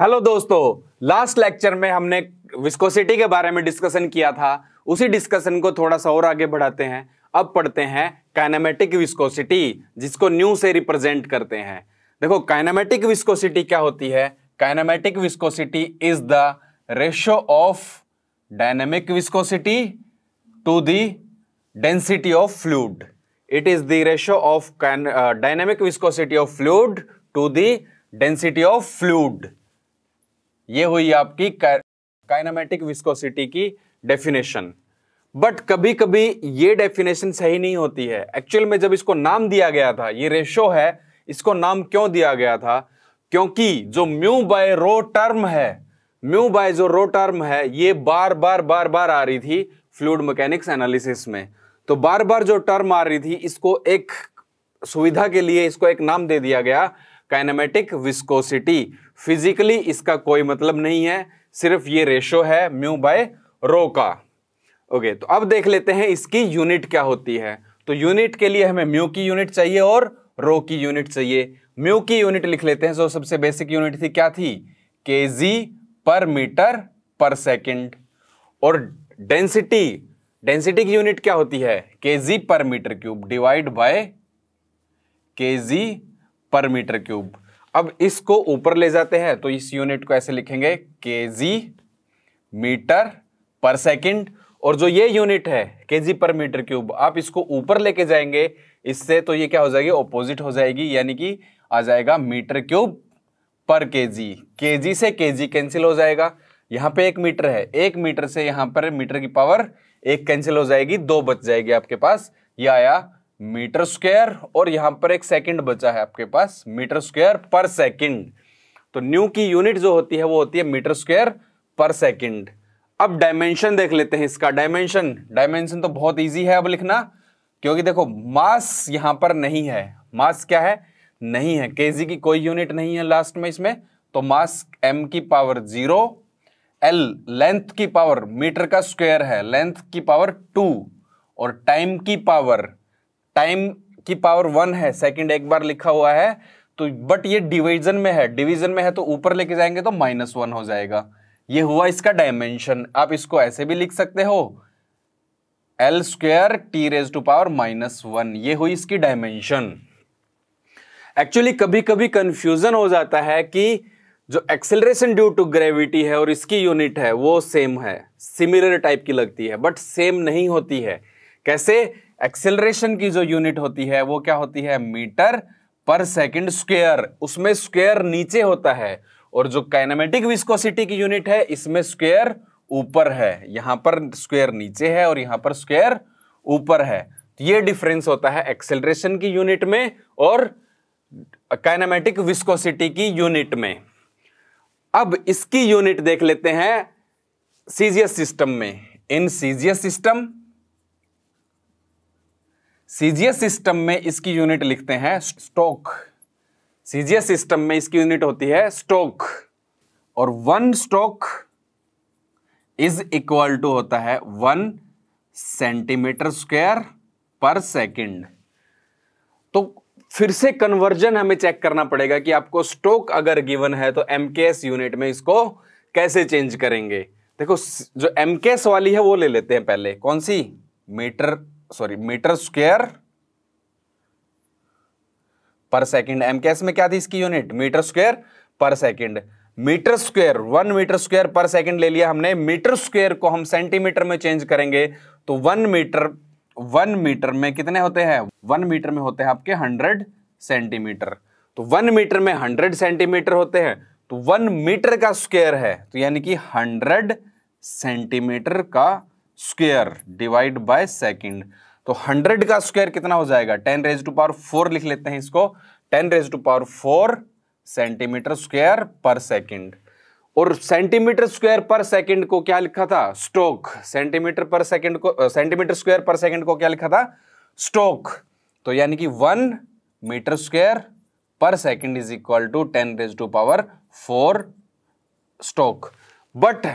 Hello दोस्तों last lecture में हमने विस्कोसिटी के बारे में डिस्कशन किया था उसी डिस्कशन को थोड़ा सा और आगे बढ़ाते हैं अब पढ़ते हैं काइनामेटिक विस्कोसिटी जिसको न्यू से रिप्रेजेंट करते हैं देखो काइनामेटिक विस्कोसिटी क्या होती है kinematic viscosity is the ratio of dynamic viscosity to the density of fluid it is the ratio of dynamic viscosity of fluid to the density of fluid ये हुई आपकी काइनामेटिक विस्कोसिटी की definition but कभी कभी ये definition सही नहीं होती है एक्चुअल में जब इसको नाम दिया गया था ये रेशो है इसको नाम क्यों दिया गया था क्योंकि जो म्यू बाय रो टर्म है म्यू बाय जो रो टर्म है ये बार बार बार बार आ रही थी फ्लूड मैकेनिक्स एनालिसिस में तो बार बार जो टर्म आ रही थी इसको एक सुविधा के लिए इसको एक नाम दे दिया गया काइनामेटिक विस्कोसिटी फिजिकली इसका कोई मतलब नहीं है सिर्फ ये रेशो है म्यू बाय रो का ओके तो अब देख लेते हैं इसकी यूनिट क्या होती है तो यूनिट के लिए हमें म्यू की यूनिट चाहिए और रो की यूनिट चाहिए म्यू की यूनिट लिख लेते हैं जो सबसे बेसिक यूनिट थी क्या थी के जी पर मीटर पर सेकेंड और डेंसिटी डेंसिटी की यूनिट क्या होती है के जी पर मीटर क्यूब डिवाइड बाय के जी पर मीटर क्यूब अब इसको ऊपर ले जाते हैं तो इस यूनिट को ऐसे लिखेंगे के जी मीटर पर सेकंड और जो ये यूनिट है के जी पर मीटर क्यूब आप इसको ऊपर लेके जाएंगे इससे तो ये क्या हो जाएगी ऑपोजिट हो जाएगी यानी कि आ जाएगा मीटर क्यूब पर के जी के जी से के जी कैंसिल हो जाएगा यहाँ पे एक मीटर है एक मीटर से यहाँ पर मीटर की पावर एक कैंसिल हो जाएगी दो बच जाएगी आपके पास ये आया मीटर स्क्वायर और यहां पर एक सेकंड बचा है आपके पास मीटर स्क्वायर पर सेकंड तो न्यू की यूनिट जो होती है वो होती है मीटर स्क्वायर पर सेकंड अब डायमेंशन देख लेते हैं इसका डायमेंशन डायमेंशन तो बहुत ईजी है अब लिखना क्योंकि देखो मास यहां पर नहीं है मास क्या है नहीं है केजी की कोई यूनिट नहीं है लास्ट में इसमें तो मास एम की पावर जीरो एल लेंथ की पावर मीटर का स्क्वायर है लेंथ की पावर टू और टाइम की पावर टाइम की पावर वन है सेकंड एक बार लिखा हुआ है तो बट ये डिवीजन में है डिवीजन में है तो ऊपर लेके जाएंगे तो माइनस वन हो जाएगा ये हुआ इसका डायमेंशन आप इसको ऐसे भी लिख सकते हो L square T raise to power minus one ये हुई इसकी डायमेंशन एक्चुअली कभी कभी कंफ्यूजन हो जाता है कि जो एक्सेलरेशन ड्यू टू ग्रेविटी है और इसकी यूनिट है वो सेम है सिमिलर टाइप की लगती है बट सेम नहीं होती है कैसे एक्सेलरेशन की जो यूनिट होती है वो क्या होती है मीटर पर सेकंड स्क्वेयर उसमें स्क्वेयर नीचे होता है और जो काइनामेटिक विस्कोसिटी की यूनिट है इसमें स्क्वेयर ऊपर है यहां पर स्क्वेयर नीचे है और यहां पर स्क्वेयर ऊपर है तो ये डिफरेंस होता है एक्सेलरेशन की यूनिट में और काइनामेटिक विस्कोसिटी की यूनिट में अब इसकी यूनिट देख लेते हैं सीजियस सिस्टम में in CGS system CGS system में इसकी यूनिट लिखते हैं स्टोक सीजीएस सिस्टम में इसकी यूनिट होती है स्टोक और one stoke is equal to होता है one centimetre square per second तो फिर से कन्वर्जन हमें चेक करना पड़ेगा कि आपको स्टोक अगर गिवन है तो एम यूनिट में इसको कैसे चेंज करेंगे देखो जो एम वाली है वो ले लेते हैं पहले कौन सी metre sorry metre square per second MKS में क्या थी इसकी unit metre square per second metre square one metre square per second ले लिया हमने मीटर स्क्वेयर को हम सेंटीमीटर में चेंज करेंगे तो वन मीटर वन मीटर में कितने होते हैं वन मीटर में होते हैं आपके हंड्रेड सेंटीमीटर तो वन मीटर में हंड्रेड सेंटीमीटर होते हैं तो वन मीटर का स्क्वेयर है तो यानी कि हंड्रेड सेंटीमीटर का स्क्वेयर डिवाइड बाय सेकंड तो हंड्रेड का स्क्वायर कितना हो जाएगा ten raise to power four लिख लेते हैं इसको ten raise to power four centimetre square per second और सेंटीमीटर स्क्वायर पर सेकेंड को क्या लिखा था स्टोक सेंटीमीटर पर सेकेंड को सेंटीमीटर स्क्वायर पर सेकेंड को क्या लिखा था स्टोक तो यानी कि one metre square per second is equal to ten raise to power four stoke but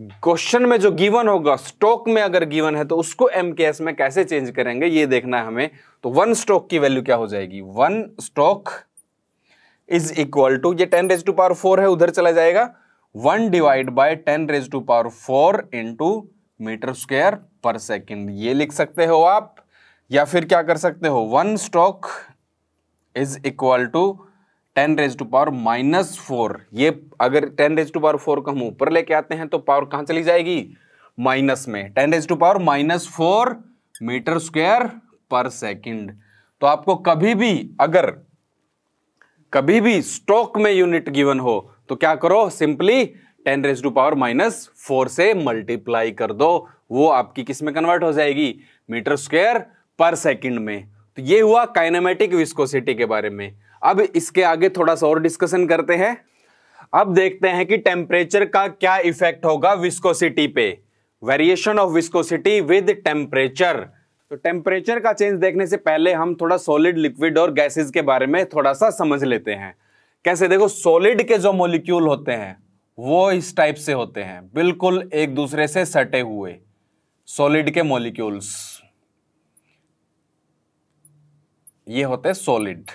question में जो गिवन होगा स्टॉक में अगर गिवन है तो उसको एम के एस में कैसे चेंज करेंगे ये देखना है हमें तो वन स्टॉक की वैल्यू क्या हो जाएगी one stoke is equal to ये ten raise to power four है उधर चला जाएगा one divide by ten raise to power four into metre square per second ये लिख सकते हो आप या फिर क्या कर सकते हो one stoke is equal to ten raise to power minus four ये अगर ten raise to power four को हम ऊपर लेके आते हैं तो पावर कहां चली जाएगी माइनस में ten raise to power minus four metre square per second तो आपको कभी भी अगर कभी भी स्टॉक में यूनिट गिवन हो तो क्या करो simply ten raise to power minus four से मल्टीप्लाई कर दो वो आपकी किस में कन्वर्ट हो जाएगी मीटर स्क्वेयर पर सेकेंड में तो ये हुआ काइनामेटिक विस्कोसिटी के बारे में अब इसके आगे थोड़ा सा और डिस्कशन करते हैं अब देखते हैं कि टेम्परेचर का क्या इफेक्ट होगा विस्कोसिटी पे variation of viscosity with temperature तो टेम्परेचर का चेंज देखने से पहले हम थोड़ा सॉलिड लिक्विड और गैसेस के बारे में थोड़ा सा समझ लेते हैं कैसे देखो सॉलिड के जो मोलिक्यूल होते हैं वो इस टाइप से होते हैं बिल्कुल एक दूसरे से सटे हुए सॉलिड के मोलिक्यूल्स ये होते हैं सॉलिड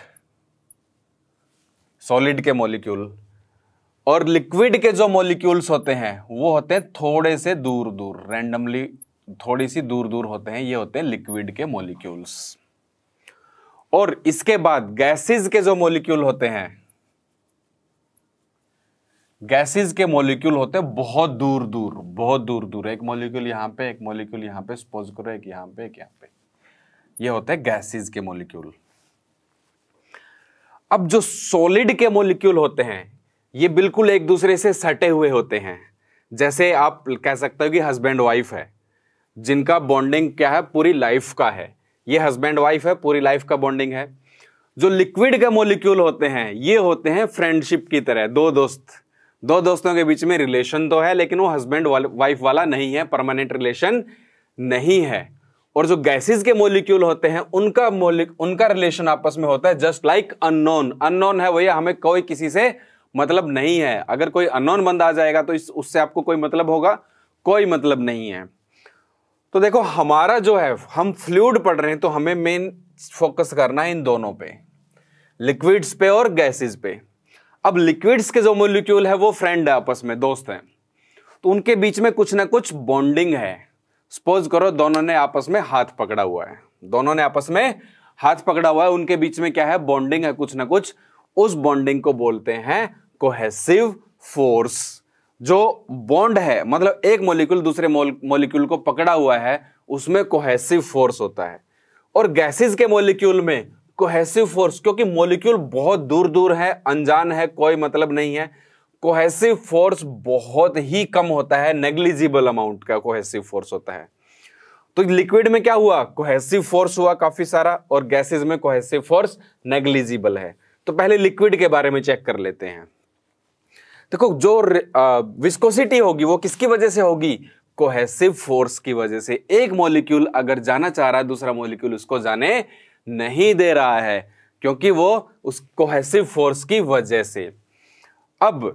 सॉलिड के मॉलिक्यूल और लिक्विड के जो मॉलिक्यूल्स होते हैं वो होते हैं थोड़े से दूर दूर रैंडमली थोड़ी सी दूर दूर होते हैं ये होते हैं लिक्विड के मॉलिक्यूल्स और इसके बाद गैसेस के जो मॉलिक्यूल होते हैं गैसेस के मॉलिक्यूल होते हैं बहुत दूर दूर बहुत दूर दूर एक मॉलिक्यूल यहां पे एक मॉलिक्यूल यहां पे सपोज करो एक यहां पे एक यहां पे ये यह होते हैं गैसेज के मोलिक्यूल अब जो सॉलिड के मोलिक्यूल होते हैं ये बिल्कुल एक दूसरे से सटे हुए होते हैं जैसे आप कह सकते हो कि हस्बैंड वाइफ है जिनका बॉन्डिंग क्या है पूरी लाइफ का है ये हस्बैंड वाइफ है पूरी लाइफ का बॉन्डिंग है जो लिक्विड के मोलिक्यूल होते हैं ये होते हैं फ्रेंडशिप की तरह दो दोस्त दो दोस्तों के बीच में रिलेशन तो है लेकिन वो हस्बैंड वाइफ वाला नहीं है परमानेंट रिलेशन नहीं है और जो गैसेस के मोलिक्यूल होते हैं उनका मोलिक उनका रिलेशन आपस में होता है जस्ट लाइक अननोन अननोन है वही हमें कोई किसी से मतलब नहीं है अगर कोई अननोन बंदा आ जाएगा तो इस उससे आपको कोई मतलब होगा कोई मतलब नहीं है तो देखो हमारा जो है हम फ्लूड पढ़ रहे हैं तो हमें मेन फोकस करना है इन दोनों पे लिक्विड्स पे और गैसेस पे अब लिक्विड्स के जो मोलिक्यूल है वो फ्रेंड है आपस में दोस्त हैं तो उनके बीच में कुछ ना कुछ बॉन्डिंग है सपोज करो दोनों ने आपस में हाथ पकड़ा हुआ है दोनों ने आपस में हाथ पकड़ा हुआ है उनके बीच में क्या है बॉन्डिंग है कुछ ना कुछ उस बॉन्डिंग को बोलते हैं कोहेसिव फोर्स जो बॉन्ड है मतलब एक मोलिक्यूल दूसरे मोलिक्यूल को पकड़ा हुआ है उसमें कोहेसिव फोर्स होता है और गैसेस के मोलिक्यूल में कोहेसिव फोर्स क्योंकि मोलिक्यूल बहुत दूर दूर है अनजान है कोई मतलब नहीं है कोहेसिव फोर्स बहुत ही कम होता है नेग्लिजिबल अमाउंट का कोहेसिव फोर्स होता है तो लिक्विड में क्या हुआ कोहेसिव फोर्स हुआ काफी सारा और गैसेज में कोहेसिव फोर्स नेग्लिजिबल है तो पहले लिक्विड के बारे में चेक कर लेते हैं देखो जो विस्कोसिटी होगी वो किसकी वजह से होगी कोहेसिव फोर्स की वजह से एक मॉलिक्यूल अगर जाना चाह रहा है दूसरा मॉलिक्यूल उसको जाने नहीं दे रहा है क्योंकि वो उस कोहेसिव फोर्स की वजह से अब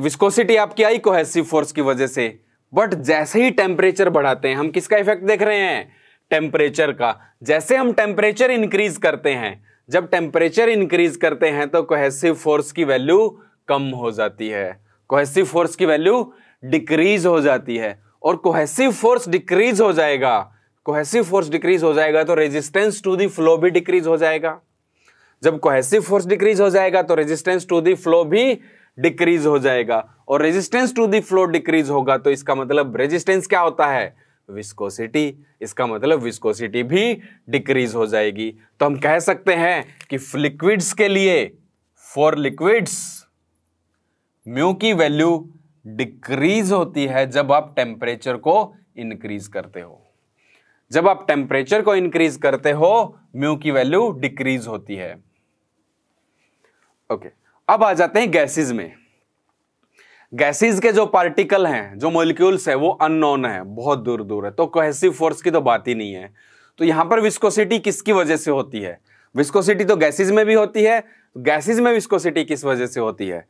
विस्कोसिटी आपकी आई कोहेसिव फोर्स की वजह से बट जैसे ही टेम्परेचर बढ़ाते हैं हम किसका इफेक्ट देख रहे हैं टेम्परेचर का जैसे हम टेम्परेचर इंक्रीज करते हैं जब टेम्परेचर इंक्रीज करते हैं तो कोहेसिव फोर्स की वैल्यू कम हो जाती है कोहेसिव फोर्स की वैल्यू डिक्रीज हो जाती है और कोहेसिव फोर्स डिक्रीज हो जाएगा कोहेसिव फोर्स डिक्रीज हो जाएगा तो रेजिस्टेंस टू दी फ्लो भी डिक्रीज हो जाएगा जब कोहेसिव फोर्स डिक्रीज हो जाएगा तो रेजिस्टेंस टू दी फ्लो भी डिक्रीज हो जाएगा और resistance to the flow decrease होगा तो इसका मतलब रेजिस्टेंस क्या होता है विस्कोसिटी इसका मतलब विस्कोसिटी भी डिक्रीज हो जाएगी तो हम कह सकते हैं कि लिक्विड्स के लिए फॉर लिक्विड्स म्यू की वैल्यू डिक्रीज होती है जब आप टेम्परेचर को इंक्रीज करते हो जब आप टेम्परेचर को इंक्रीज करते हो म्यू की वैल्यू डिक्रीज होती है ओके okay. अब आ जाते हैं गैसेज में गैसेज के जो पार्टिकल हैं जो मोलिक्यूल्स है वो अननोन है बहुत दूर दूर है तो कोहेसिव फोर्स की तो बात ही नहीं है तो यहां पर विस्कोसिटी किसकी वजह से होती है विस्कोसिटी तो गैसेज में भी होती है गैसेज में विस्कोसिटी किस वजह से होती है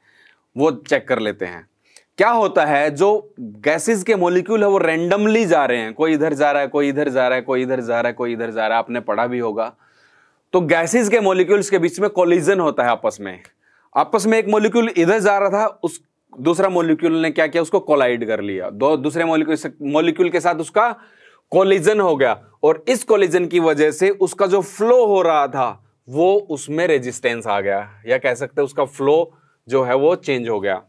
वो चेक कर लेते हैं क्या होता है जो गैसेज के मोलिक्यूल है वो रेंडमली जा रहे हैं कोई इधर जा रहा है कोई इधर जा रहा है कोई इधर जा रहा है कोई इधर जा रहा है आपने पढ़ा भी होगा तो गैसेज के मोलिक्यूल्स के बीच में कोलिजन होता है आपस में आपस में एक मोलिक्यूल इधर जा रहा था उस दूसरा मोलिक्यूल ने क्या किया उसको कोलाइड कर लिया दो दूसरे मोलिक्यूल मोलिक्यूल के साथ उसका कोलिजन हो गया और इस कोलिजन की वजह से उसका जो फ्लो हो रहा था वो उसमें रेजिस्टेंस आ गया या कह सकते हैं उसका फ्लो जो है वो चेंज हो गया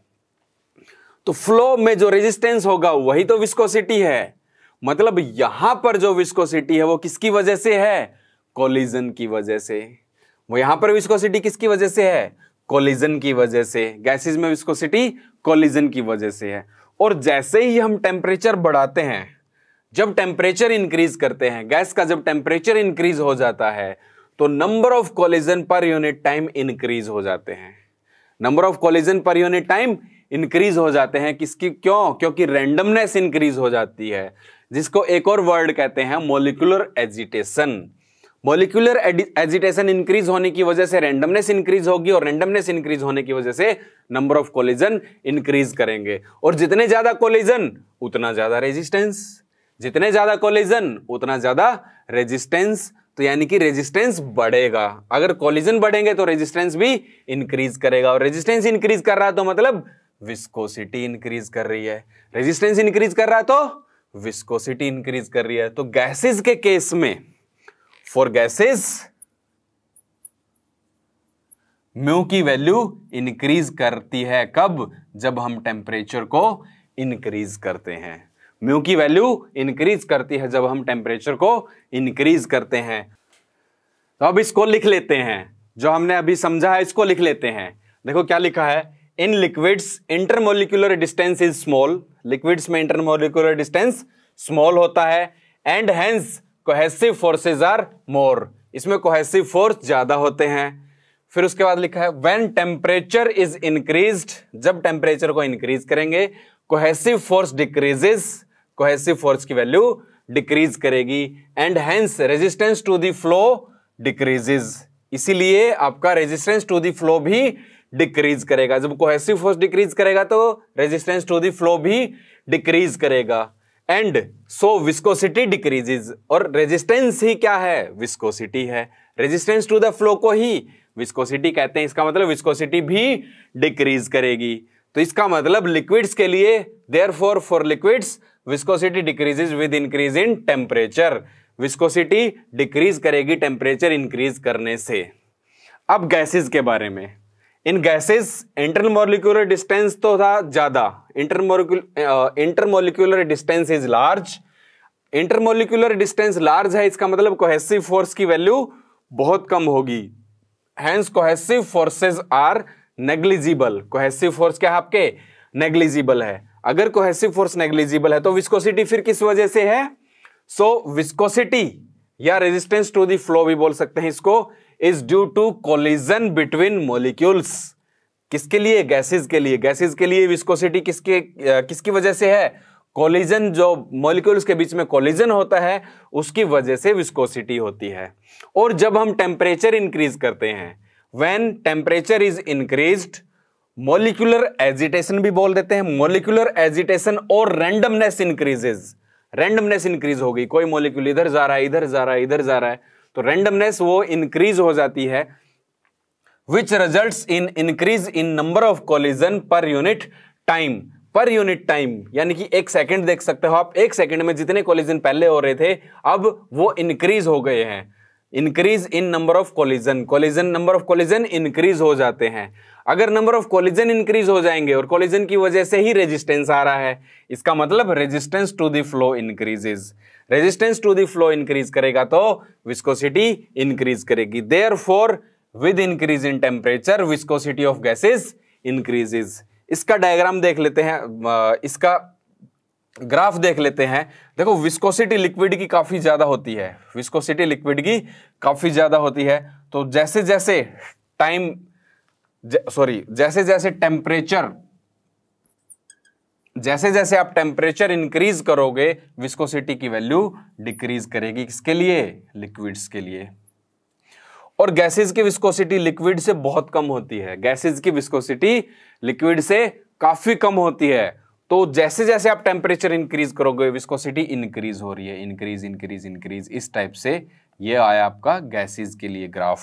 तो फ्लो में जो रेजिस्टेंस होगा वही तो विस्कोसिटी है मतलब यहां पर जो विस्कोसिटी है वो किसकी वजह से है कोलिजन की वजह से वो यहां पर विस्कोसिटी किसकी वजह से है कोलिजन की वजह से गैसेज में विस्कोसिटी कोलिजन की वजह से है और जैसे ही हम टेम्परेचर बढ़ाते हैं जब टेम्परेचर इंक्रीज करते हैं गैस का जब टेम्परेचर इंक्रीज हो जाता है तो number of collision per unit time increase हो जाते हैं number of collision per unit time increase हो जाते हैं किसकी क्यों क्योंकि रैंडमनेस इंक्रीज हो जाती है जिसको एक और वर्ड कहते हैं molecular agitation molecular agitation increase होने की वजह से रैंडमनेस इंक्रीज होगी और रैंडमनेस इंक्रीज होने की वजह से नंबर ऑफ कोलिजन इंक्रीज करेंगे और जितने ज्यादा कोलिजन उतना ज्यादा रेजिस्टेंस जितने ज्यादा कोलिजन उतना ज्यादा रेजिस्टेंस तो यानी कि रेजिस्टेंस बढ़ेगा अगर कोलिजन बढ़ेंगे तो रेजिस्टेंस भी इंक्रीज करेगा और रेजिस्टेंस इंक्रीज कर रहा तो मतलब विस्कोसिटी इंक्रीज कर रही है रेजिस्टेंस इंक्रीज कर रहा तो विस्कोसिटी इंक्रीज कर रही है तो गैसेस के केस में फॉर गैसेस म्यू की वैल्यू इंक्रीज करती है कब जब हम टेम्परेचर को इंक्रीज करते हैं म्यू की वैल्यू इंक्रीज करती है जब हम टेम्परेचर को इंक्रीज करते हैं तो अब इसको लिख लेते हैं जो हमने अभी समझा है इसको लिख लेते हैं देखो क्या लिखा है in liquids intermolecular distance is small liquids में इंटरमोलिकुलर डिस्टेंस स्मॉल होता है and hence cohesive forces are more इसमें कोहेसिव फोर्स ज़्यादा होते हैं फिर उसके बाद लिखा है व्हेन टेम्परेचर इज इंक्रीज्ड जब टेम्परेचर को इंक्रीज करेंगे cohesive force decreases cohesive force की वैल्यू डिक्रीज करेगी and hence resistance to the flow decreases इसीलिए आपका रेजिस्टेंस टू द फ्लो भी डिक्रीज करेगा जब कोहेसिव फोर्स डिक्रीज करेगा तो रेजिस्टेंस टू द फ्लो भी डिक्रीज करेगा एंड सो विस्कोसिटी डिक्रीजेज और रेजिस्टेंस ही क्या है विस्कोसिटी है रेजिस्टेंस टू द फ्लो को ही विस्कोसिटी कहते हैं इसका मतलब विस्कोसिटी भी डिक्रीज करेगी तो इसका मतलब लिक्विड्स के लिए therefore for liquids viscosity decreases with increase in temperature viscosity decrease करेगी टेम्परेचर इंक्रीज करने से अब गैसेस के बारे में इन गैसेस इंटरमोलिकुलर डिस्टेंस तो था ज़्यादा intermolecular intermolecular distance is large intermolecular distance large है इसका मतलब कोहेसिव फोर्स की वैल्यू बहुत कम होगी hence cohesive forces are negligible cohesive force क्या है आपके नेग्लिजिबल है अगर कोहेसिव फोर्स नेग्लिजिबल है तो विस्कोसिटी फिर किस वजह से है सो विस्कोसिटी या रेजिस्टेंस टू दी फ्लो भी बोल सकते हैं इसको is due to collision between molecules किसके लिए गैसेस के लिए गैसेस के लिए विस्कोसिटी किसके किसकी वजह से है कोलिजन जो मोलिक्यूल्स के बीच में कोलिजन होता है उसकी वजह से विस्कोसिटी होती है और जब हम टेम्परेचर इंक्रीज करते हैं when temperature is increase molecular agitation भी बोल देते हैं मोलिकुलर एजिटेशन और रैंडमनेस इंक्रीजेज रेंडमनेस इंक्रीज हो गई कोई मोलिक्यूल इधर जा रहा है इधर जा रहा है इधर जा रहा है तो रेंडमनेस वो इंक्रीज हो जाती है which result in increase in number of collision per unit time per unit time यानी कि एक सेकंड देख सकते हो आप एक सेकंड में जितने कॉलिजन पहले हो रहे थे अब वो इंक्रीज हो गए हैं increase in number of collision collision number of collision increase हो जाते हैं अगर नंबर ऑफ कोलिजन इंक्रीज हो जाएंगे और कोलिजन की वजह से ही रेजिस्टेंस आ रहा है इसका मतलब resistance to the flow increases resistance to the flow increase करेगा तो विस्कोसिटी इंक्रीज करेगी therefore with increase in temperature viscosity of gases increases इसका डायग्राम देख लेते हैं इसका ग्राफ देख लेते हैं देखो विस्कोसिटी लिक्विड की काफ़ी ज़्यादा होती है विस्कोसिटी लिक्विड की काफ़ी ज़्यादा होती है तो जैसे जैसे टाइम सॉरी जैसे जैसे टेम्परेचर जैसे जैसे आप टेम्परेचर इंक्रीज करोगे विस्कोसिटी की वैल्यू डिक्रीज करेगी किसके लिए लिक्विड्स के लिए और गैसेस की विस्कोसिटी लिक्विड से बहुत कम होती है गैसेस की विस्कोसिटी लिक्विड से काफी कम होती है तो जैसे जैसे आप टेम्परेचर इंक्रीज करोगे विस्कोसिटी इंक्रीज हो रही है इंक्रीज इंक्रीज इंक्रीज इस टाइप से ये आया आपका गैसेस के लिए ग्राफ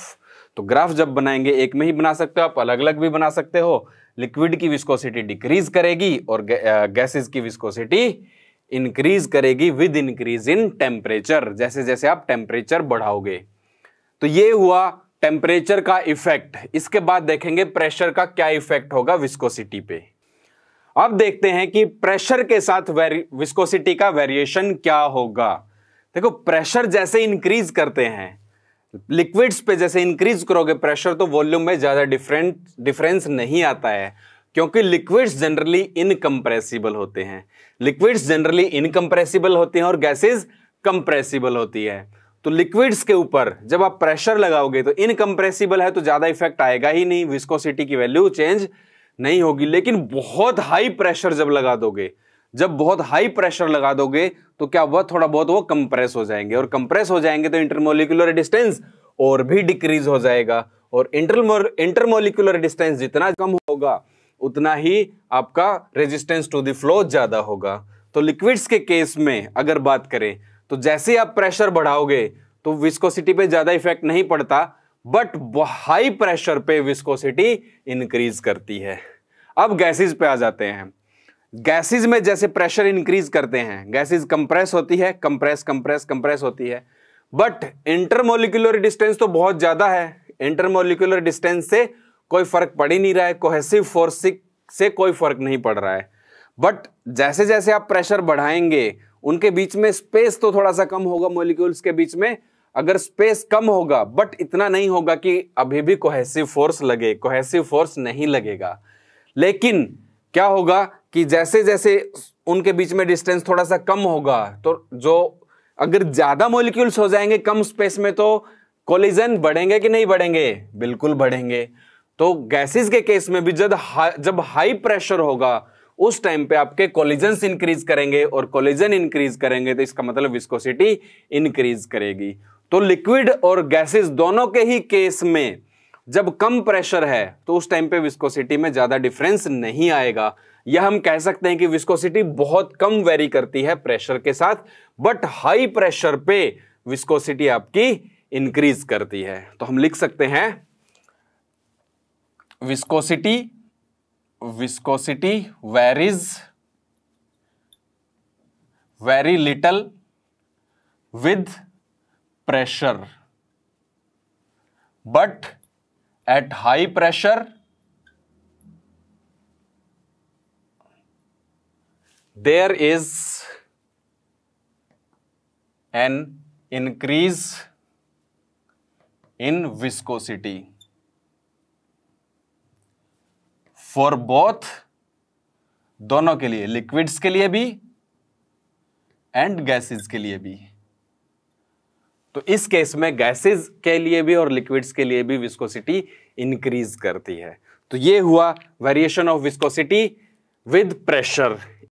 तो ग्राफ जब बनाएंगे एक में ही बना सकते हो आप अलग अलग भी बना सकते हो लिक्विड की विस्कोसिटी डिक्रीज करेगी और गैसेस की विस्कोसिटी इंक्रीज करेगी विद इंक्रीज इन टेम्परेचर जैसे जैसे आप टेम्परेचर बढ़ाओगे तो ये हुआ टेम्परेचर का इफेक्ट इसके बाद देखेंगे प्रेशर का क्या इफेक्ट होगा विस्कोसिटी पे अब देखते हैं कि प्रेशर के साथ विस्कोसिटी का वेरिएशन क्या होगा देखो प्रेशर जैसे इंक्रीज करते हैं लिक्विड्स पे जैसे इंक्रीज करोगे प्रेशर तो वॉल्यूम में ज़्यादा डिफरेंट डिफरेंस नहीं आता है क्योंकि लिक्विड्स जनरली इनकम्प्रेसिबल होते हैं लिक्विड्स जनरली इनकम्प्रेसिबल होते हैं और गैसेज कंप्रेसिबल होती है तो लिक्विड्स के ऊपर जब आप प्रेशर लगाओगे तो इनकम्प्रेसिबल है तो ज़्यादा इफेक्ट आएगा ही नहीं विस्कोसिटी की वैल्यू चेंज नहीं होगी लेकिन बहुत हाई प्रेशर जब लगा दोगे जब बहुत हाई प्रेशर लगा दोगे तो क्या वह थोड़ा बहुत वो कंप्रेस हो जाएंगे और कंप्रेस हो जाएंगे तो इंटरमोलिकुलर डिस्टेंस और भी डिक्रीज हो जाएगा और इंटरमोलिकुलर डिस्टेंस जितना कम होगा उतना ही आपका रेजिस्टेंस टू द फ्लो ज़्यादा होगा तो लिक्विड्स के केस में अगर बात करें तो जैसे आप प्रेशर बढ़ाओगे तो विस्कोसिटी पे ज़्यादा इफेक्ट नहीं पड़ता बट हाई प्रेशर पे विस्कोसिटी इंक्रीज करती है अब गैसेस पे आ जाते हैं गैसेज में जैसे प्रेशर इंक्रीज करते हैं गैसेस कंप्रेस होती है कंप्रेस कंप्रेस कंप्रेस होती है बट इंटरमोलिकुलर डिस्टेंस तो बहुत ज़्यादा है इंटरमोलिकुलर डिस्टेंस से कोई फर्क पड़ ही नहीं रहा है कोहेसिव फोर्स से कोई फर्क नहीं पड़ रहा है बट जैसे जैसे आप प्रेशर बढ़ाएंगे उनके बीच में स्पेस तो थोड़ा सा कम होगा मोलिक्यूल्स के बीच में अगर स्पेस कम होगा बट इतना नहीं होगा कि अभी भी कोहेसिव फोर्स लगे कोहेसिव फोर्स नहीं लगेगा लेकिन क्या होगा कि जैसे जैसे उनके बीच में डिस्टेंस थोड़ा सा कम होगा तो जो अगर ज़्यादा मोलिक्यूल्स हो जाएंगे कम स्पेस में तो कोलिजन बढ़ेंगे कि नहीं बढ़ेंगे बिल्कुल बढ़ेंगे तो गैसेस के केस में भी जब हा, जब हाई प्रेशर होगा उस टाइम पे आपके कोलिजन इंक्रीज करेंगे और कोलिजन इंक्रीज करेंगे तो इसका मतलब विस्कोसिटी इंक्रीज करेगी तो लिक्विड और गैसेस दोनों के ही केस में जब कम प्रेशर है तो उस टाइम पे विस्कोसिटी में ज़्यादा डिफरेंस नहीं आएगा यह हम कह सकते हैं कि विस्कोसिटी बहुत कम वेरी करती है प्रेशर के साथ बट हाई प्रेशर पे विस्कोसिटी आपकी इंक्रीज करती है तो हम लिख सकते हैं viscosity viscosity varies very little with pressure but at high pressure there is an increase in viscosity for both दोनों के लिए लिक्विड्स के लिए भी एंड गैसेस के लिए भी तो इस केस में गैसेस के लिए भी और लिक्विड्स के लिए भी विस्कोसिटी इंक्रीज करती है तो ये हुआ variation of viscosity with pressure